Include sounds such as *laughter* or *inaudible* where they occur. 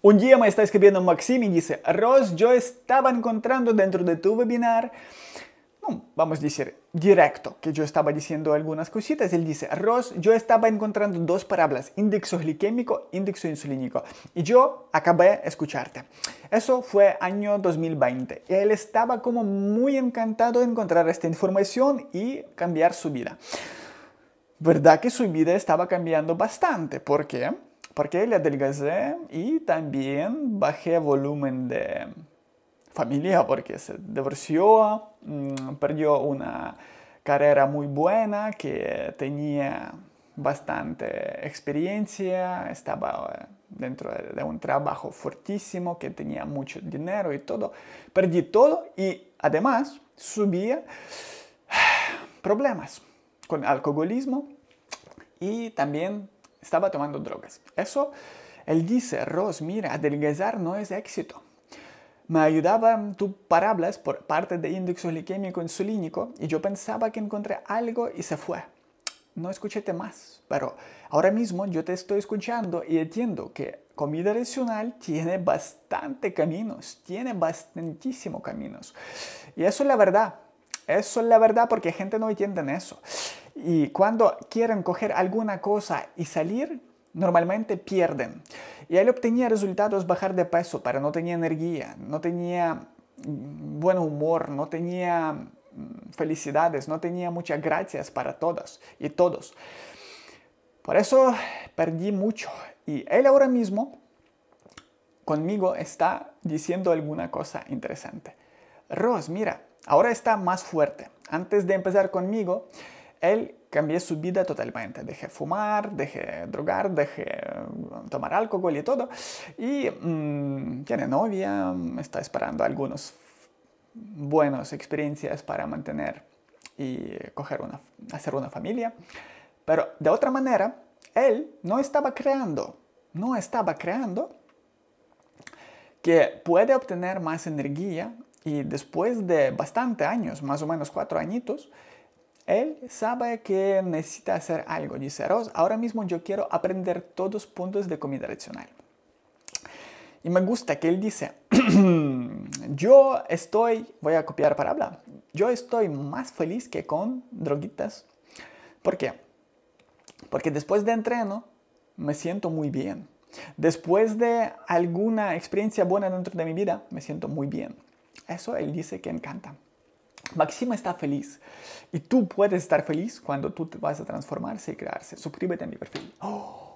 Un día me está escribiendo Maxim y dice, Ross, yo estaba encontrando dentro de tu webinar, vamos a decir, directo, que yo estaba diciendo algunas cositas, él dice, Ross, yo estaba encontrando dos palabras, índice glicémico, índice insulínico, y yo acabé escucharte. Eso fue año 2020, él estaba como muy encantado de encontrar esta información y cambiar su vida. ¿Verdad que su vida estaba cambiando bastante? ¿Por qué? Porque le adelgacé y también bajé volumen de familia porque se divorció, mm, perdió una carrera muy buena que tenía bastante experiencia, estaba eh, dentro de un trabajo fortísimo que tenía mucho dinero y todo. Perdí todo y además subía *sighs* problemas con alcoholismo y también estaba tomando drogas. Eso, él dice, Ross, mira, adelgazar no es éxito. Me ayudaban tus parábolas por parte de índice glicémico insulínico y yo pensaba que encontré algo y se fue. No escuchéte más, pero ahora mismo yo te estoy escuchando y entiendo que comida adicional tiene bastante caminos, tiene bastantísimo caminos. Y eso es la verdad, eso es la verdad porque gente no entiende eso. Y cuando quieren coger alguna cosa y salir, normalmente pierden. Y él obtenía resultados bajar de peso, pero no tenía energía, no tenía mm, buen humor, no tenía mm, felicidades, no tenía muchas gracias para todas y todos. Por eso perdí mucho. Y él ahora mismo conmigo está diciendo alguna cosa interesante. Ross, mira, ahora está más fuerte. Antes de empezar conmigo, él cambió su vida totalmente. Dejé fumar, dejé drogar, dejé mm, tomar alcohol y todo. Y mm, tiene novia, mm, está esperando algunas buenas experiencias para mantener y hacer una familia. Pero de otra manera, él no estaba creando, no estaba creando que puede obtener más energía y después de bastante años, más o menos cuatro añitos, él sabe que necesita hacer algo. Dice ahora mismo yo quiero aprender todos puntos de comida tradicional. Y me gusta que él dice, *clears throat* yo estoy, voy a copiar para hablar, yo estoy más feliz que con droguitas. ¿Por qué? Porque después de entreno me siento muy bien. Después de alguna experiencia buena dentro de mi vida, me siento muy bien. Eso él dice que encanta. Maxima está feliz y tú puedes estar feliz cuando tú te vas a transformarse y crearse. Suscríbete a mi perfil. ¡Oh!